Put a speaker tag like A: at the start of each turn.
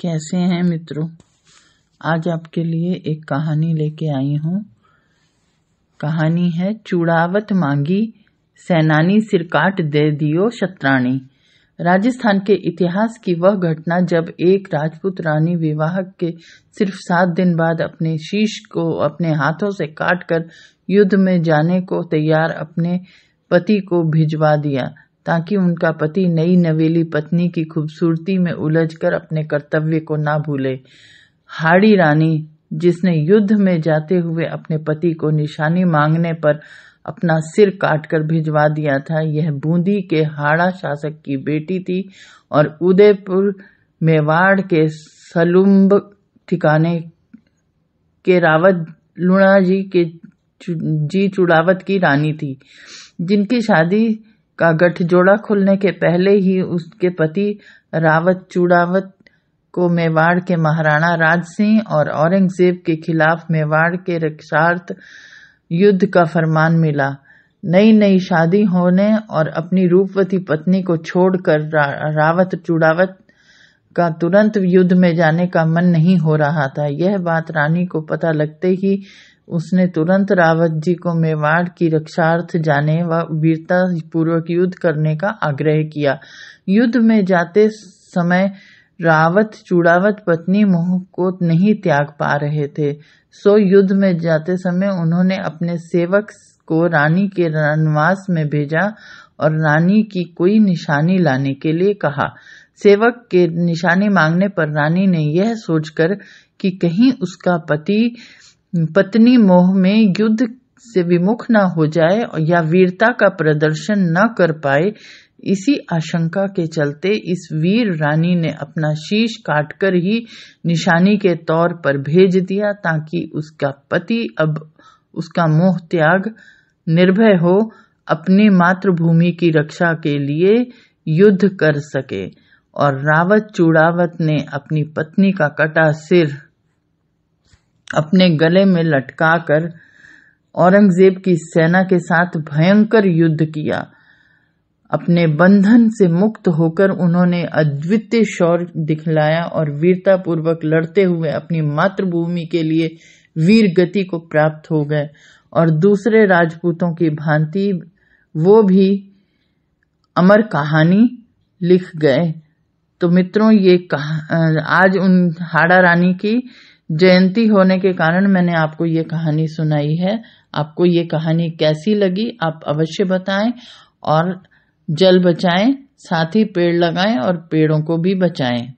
A: कैसे हैं मित्रों आज आपके लिए एक कहानी लेके आई हूँ कहानी है चूड़ावत मांगी सेनानी सिरकाट दे दियो शत्राणी राजस्थान के इतिहास की वह घटना जब एक राजपूत रानी विवाह के सिर्फ सात दिन बाद अपने शीश को अपने हाथों से काटकर युद्ध में जाने को तैयार अपने पति को भिजवा दिया ताकि उनका पति नई नवेली पत्नी की खूबसूरती में उलझकर अपने कर्तव्य को ना भूले हाड़ी रानी जिसने युद्ध में जाते हुए अपने पति को निशानी मांगने पर अपना सिर काटकर भिजवा दिया था यह बूंदी के हाड़ा शासक की बेटी थी और उदयपुर मेवाड़ के सलुम्ब ठिकाने के रावत लुणा जी के जी चुड़ावत की रानी थी जिनकी शादी का गठजोड़ा खुलने के पहले ही उसके पति रावत चूड़ावत को मेवाड़ के महाराणा राज सिंह और औरंगजेब के खिलाफ मेवाड़ के रक्षार्थ युद्ध का फरमान मिला नई नई शादी होने और अपनी रूपवती पत्नी को छोड़कर रावत चूड़ावत का तुरंत युद्ध में जाने का मन नहीं हो रहा था यह बात रानी को पता लगते ही उसने तुरंत रावत जी को मेवाड़ की रक्षार्थ जाने व वीरता पूर्वक युद्ध करने का आग्रह किया युद्ध में जाते समय रावत चूड़ावत पत्नी मोह को नहीं त्याग पा रहे थे सो युद्ध में जाते समय उन्होंने अपने सेवक को रानी के रनवास में भेजा और रानी की कोई निशानी लाने के लिए कहा सेवक के निशानी मांगने पर रानी ने यह सोचकर कि कहीं उसका पति पत्नी मोह में युद्ध से विमुख न हो जाए या वीरता का प्रदर्शन न कर पाए इसी आशंका के चलते इस वीर रानी ने अपना शीश काटकर ही निशानी के तौर पर भेज दिया ताकि उसका पति अब उसका मोह त्याग निर्भय हो अपनी मातृभूमि की रक्षा के लिए युद्ध कर सके और रावत चूड़ावत ने अपनी पत्नी का कटा सिर अपने गले में लटकाकर औरंगजेब की सेना के साथ भयंकर युद्ध किया अपने बंधन से मुक्त होकर उन्होंने अद्वितीय शौर्य दिखलाया और वीरतापूर्वक लड़ते हुए अपनी मातृभूमि के लिए वीर गति को प्राप्त हो गए और दूसरे राजपूतों की भांति वो भी अमर कहानी लिख गए तो मित्रों ये कहा आज उन हाड़ा रानी की जयंती होने के कारण मैंने आपको ये कहानी सुनाई है आपको ये कहानी कैसी लगी आप अवश्य बताएं और जल बचाएं साथ ही पेड़ लगाएं और पेड़ों को भी बचाएं